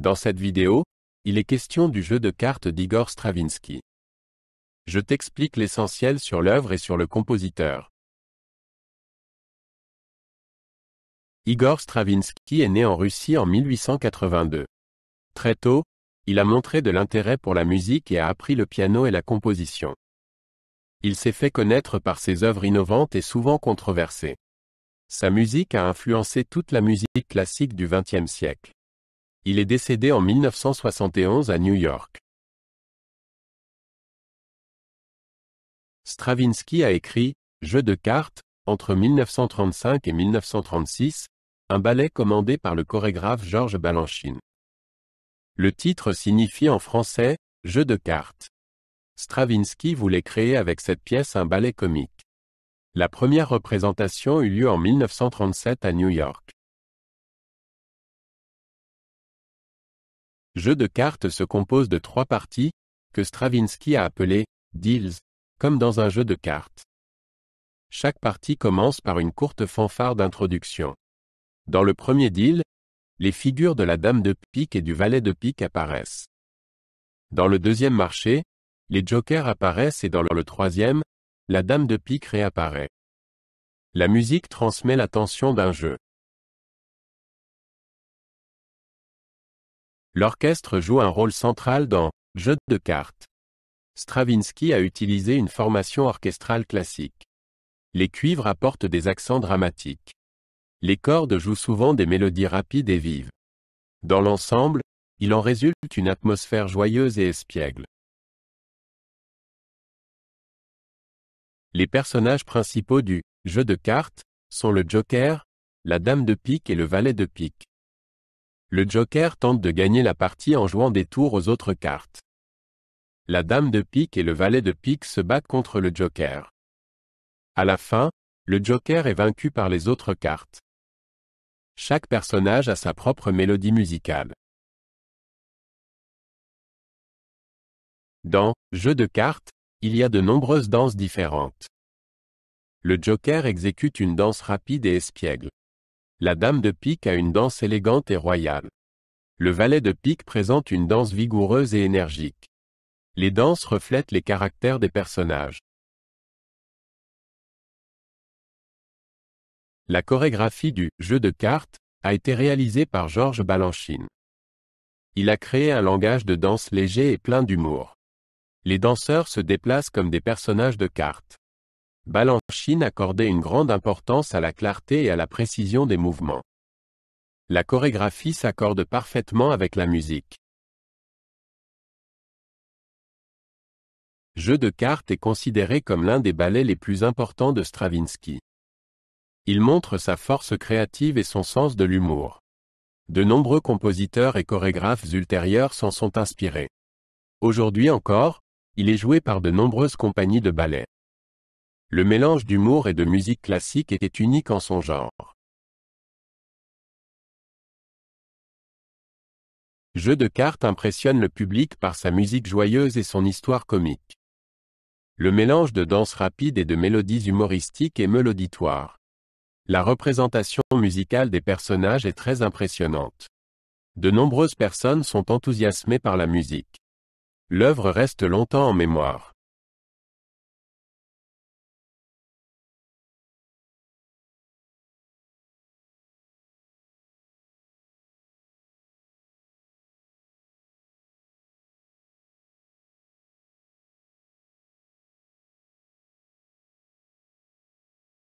Dans cette vidéo, il est question du jeu de cartes d'Igor Stravinsky. Je t'explique l'essentiel sur l'œuvre et sur le compositeur. Igor Stravinsky est né en Russie en 1882. Très tôt, il a montré de l'intérêt pour la musique et a appris le piano et la composition. Il s'est fait connaître par ses œuvres innovantes et souvent controversées. Sa musique a influencé toute la musique classique du XXe siècle. Il est décédé en 1971 à New York. Stravinsky a écrit Jeu de cartes entre 1935 et 1936, un ballet commandé par le chorégraphe Georges Balanchine. Le titre signifie en français Jeu de cartes. Stravinsky voulait créer avec cette pièce un ballet comique. La première représentation eut lieu en 1937 à New York. jeu de cartes se compose de trois parties, que Stravinsky a appelées deals, comme dans un jeu de cartes. Chaque partie commence par une courte fanfare d'introduction. Dans le premier deal, les figures de la dame de pique et du valet de pique apparaissent. Dans le deuxième marché, les jokers apparaissent et dans le troisième, la dame de pique réapparaît. La musique transmet l'attention d'un jeu. L'orchestre joue un rôle central dans Jeu de cartes. Stravinsky a utilisé une formation orchestrale classique. Les cuivres apportent des accents dramatiques. Les cordes jouent souvent des mélodies rapides et vives. Dans l'ensemble, il en résulte une atmosphère joyeuse et espiègle. Les personnages principaux du jeu de cartes sont le Joker, la Dame de pique et le Valet de pique. Le joker tente de gagner la partie en jouant des tours aux autres cartes. La dame de pique et le valet de pique se battent contre le joker. À la fin, le joker est vaincu par les autres cartes. Chaque personnage a sa propre mélodie musicale. Dans Jeu de cartes, il y a de nombreuses danses différentes. Le joker exécute une danse rapide et espiègle. La dame de pique a une danse élégante et royale. Le valet de pique présente une danse vigoureuse et énergique. Les danses reflètent les caractères des personnages. La chorégraphie du jeu de cartes a été réalisée par Georges Balanchine. Il a créé un langage de danse léger et plein d'humour. Les danseurs se déplacent comme des personnages de cartes. Balanchine accordait une grande importance à la clarté et à la précision des mouvements. La chorégraphie s'accorde parfaitement avec la musique. Jeu de cartes est considéré comme l'un des ballets les plus importants de Stravinsky. Il montre sa force créative et son sens de l'humour. De nombreux compositeurs et chorégraphes ultérieurs s'en sont inspirés. Aujourd'hui encore, il est joué par de nombreuses compagnies de ballet. Le mélange d'humour et de musique classique était unique en son genre. Jeu de cartes impressionne le public par sa musique joyeuse et son histoire comique. Le mélange de danse rapide et de mélodies humoristiques est l'auditoire. La représentation musicale des personnages est très impressionnante. De nombreuses personnes sont enthousiasmées par la musique. L'œuvre reste longtemps en mémoire.